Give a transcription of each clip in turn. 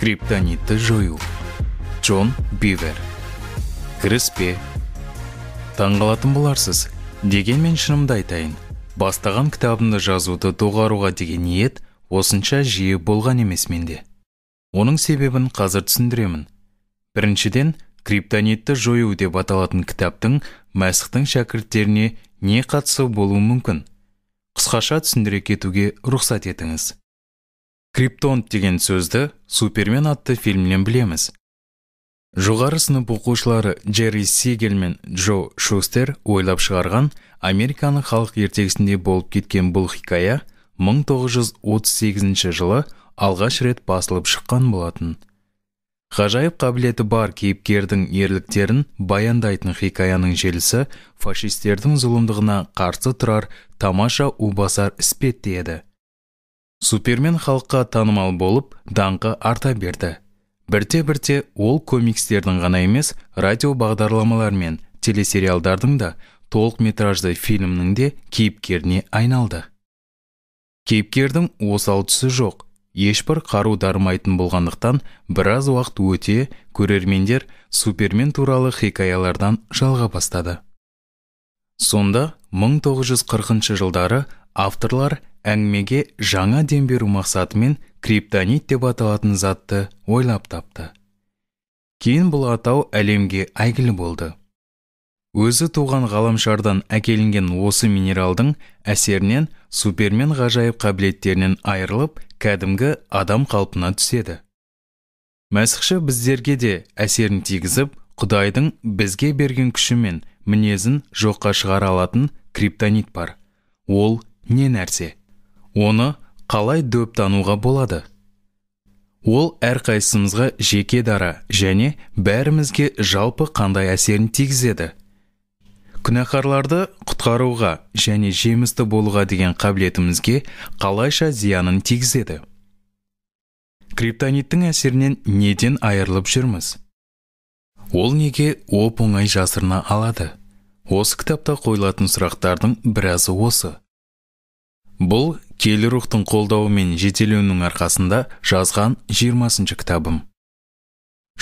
Криптонитті жою. Джон Бивер. Кіріспе. Таңғалатын боларсыз. мен шынымды айтайын. Бастаған кітабымды жазуды доғаруға деген ниет осынша жиі болған емес менде. Оның себебін қазір түсіндіремін. Біріншіден, криптонитті жою деп аталатын кітаптың мәсіхтің шәкірттеріне не қатысы болуы мүмкін қысқаша түсіндіре кетуге рұқсат етіңіз криптонт деген сөзді супермен атты фильмнен білеміз жоғары сынып оқушылары джерри Сигел мен джо шустер ойлап шығарған американың халық ертегісінде болып кеткен бұл хикая 1938 жылы алғаш рет басылып шыққан болатын ғажайып қабілеті бар кейіпкердің ерліктерін баяндайтын хикаяның желісі фашистердің зұлымдығына қарсы тұрар тамаша убасар еді супермен халыққа танымал болып даңқы арта берді бірте бірте ол комикстердің ғана емес радио бағдарламалар мен телесериалдардың да толық метражды фильмнің де кейіпкеріне айналды кейіпкердің осал түсі жоқ ешбір қару дарымайтын болғандықтан біраз уақыт өте көрермендер супермен туралы хикаялардан жалға бастады сонда 1940 жылдары авторлар әңгімеге жаңа дем беру мақсатымен криптонит деп аталатын затты ойлап тапты кейін бұл атау әлемге әйгілі болды өзі туған ғаламшардан әкелінген осы минералдың әсерінен супермен ғажайып қабілеттерінен айырылып кәдімгі адам қалпына түседі мәсіхші біздерге де әсерін тигізіп құдайдың бізге берген күші мен мінезін жоққа шығара алатын криптонит бар ол не нәрсе оны қалай дөп тануға болады ол әрқайсымызға жеке дара және бәрімізге жалпы қандай әсерін тигізеді күнәһарларды құтқаруға және жемісті болуға деген қабілетімізге қалайша зиянын тигізеді криптониттің әсерінен неден айырылып жүрміз ол неге оп оңай жасырына алады осы кітапта қойылатын сұрақтардың біразы осы бұл киелі рухтың қолдауы мен жетелеуінің арқасында жазған 20 кітабым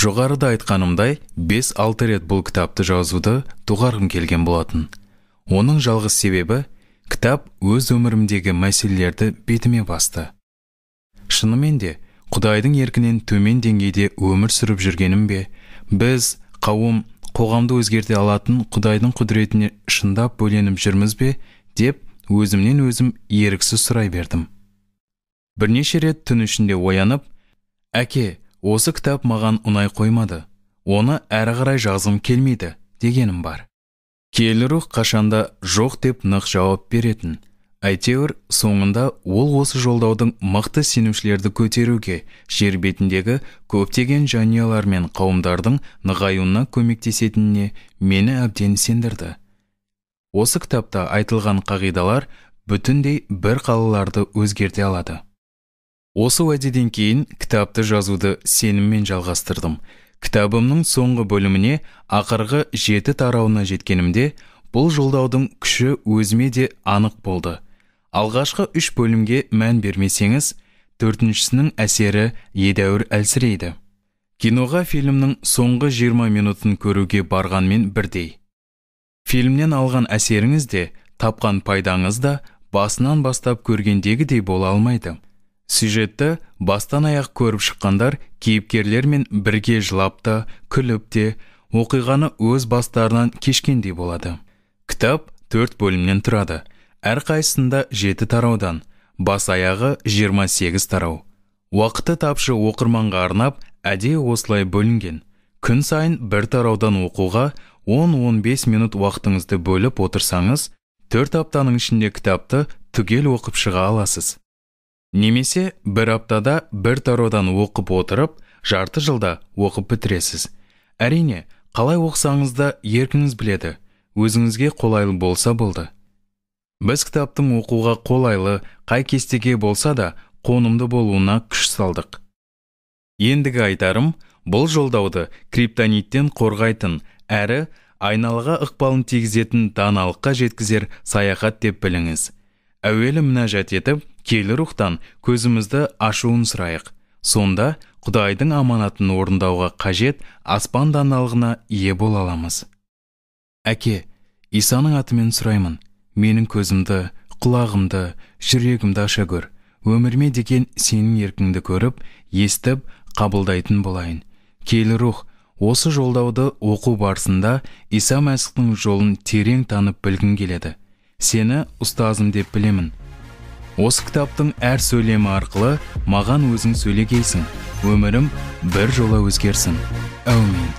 жоғарыда айтқанымдай 5-6 рет бұл кітапты жазуды доғарғым келген болатын оның жалғыз себебі кітап өз өмірімдегі мәселелерді бетіме басты шынымен де құдайдың еркінен төмен деңгейде өмір сүріп жүргенім бе біз қауым қоғамды өзгерте алатын құдайдың құдіретіне шындап бөленіп жүрміз бе деп өзімнен өзім еріксіз сұрай бердім бірнеше рет түн ішінде оянып әке осы кітап маған ұнай қоймады оны әрі қарай жазғым келмейді дегенім бар киелі рух қашанда жоқ деп нық жауап беретін әйтеуір соңында ол осы жолдаудың мықты сенушілерді көтеруге жер бетіндегі көптеген жанұялар мен қауымдардың нығаюына көмектесетініне мені әбден сендірді осы кітапта айтылған қағидалар бүтіндей бір қалаларды өзгерте алады осы уәдеден кейін кітапты жазуды сеніммен жалғастырдым кітабымның соңғы бөліміне ақырғы жеті тарауына жеткенімде бұл жолдаудың күші өзіме де анық болды алғашқы үш бөлімге мән бермесеңіз төртіншісінің әсері едәуір әлсірейді киноға фильмнің соңғы 20 минутын көруге барғанмен бірдей фильмнен алған әсеріңіз де тапқан пайдаңыз да басынан бастап көргендегідей бола алмайды сюжетті бастан аяқ көріп шыққандар кейіпкерлермен бірге жылап та күліп те оқиғаны өз бастарынан кешкендей болады кітап төрт бөлімнен тұрады әрқайсысында жеті тараудан бас аяғы 28 тарау уақыты тапшы оқырманға арнап әде осылай бөлінген күн сайын бір тараудан оқуға 10-15 минут уақытыңызды бөліп отырсаңыз, 4 аптаның ішінде кітапты түгел оқып шыға аласыз. Немесе бір аптада бір тародан оқып отырып, жарты жылда оқып бітіресіз. Әрине, қалай оқсаңыз еркіңіз біледі. Өзіңізге қолайлы болса болды. Біз кітаптың оқуға қолайлы, қай кестеге болса да қонымды болуына күш салдық. Ендігі айтарым, бұл жолдауды криптониттен қорғайтын әрі айналаға ықпалын тигізетін даналыққа жеткізер саяхат деп біліңіз әуелі мінәжат етіп келі рухтан көзімізді ашуын сұрайық сонда құдайдың аманатын орындауға қажет аспан даналығына ие бола аламыз әке исаның атымен сұраймын менің көзімді құлағымды жүрегімді аша көр өміріме деген сенің еркіңді көріп естіп қабылдайтын болайын келі рух осы жолдауды оқу барысында иса мәсіхтің жолын терең танып білгім келеді сені ұстазым деп білемін осы кітаптың әр сөйлемі арқылы маған өзің сөйлегейсің өмірім бір жола өзгерсін әумин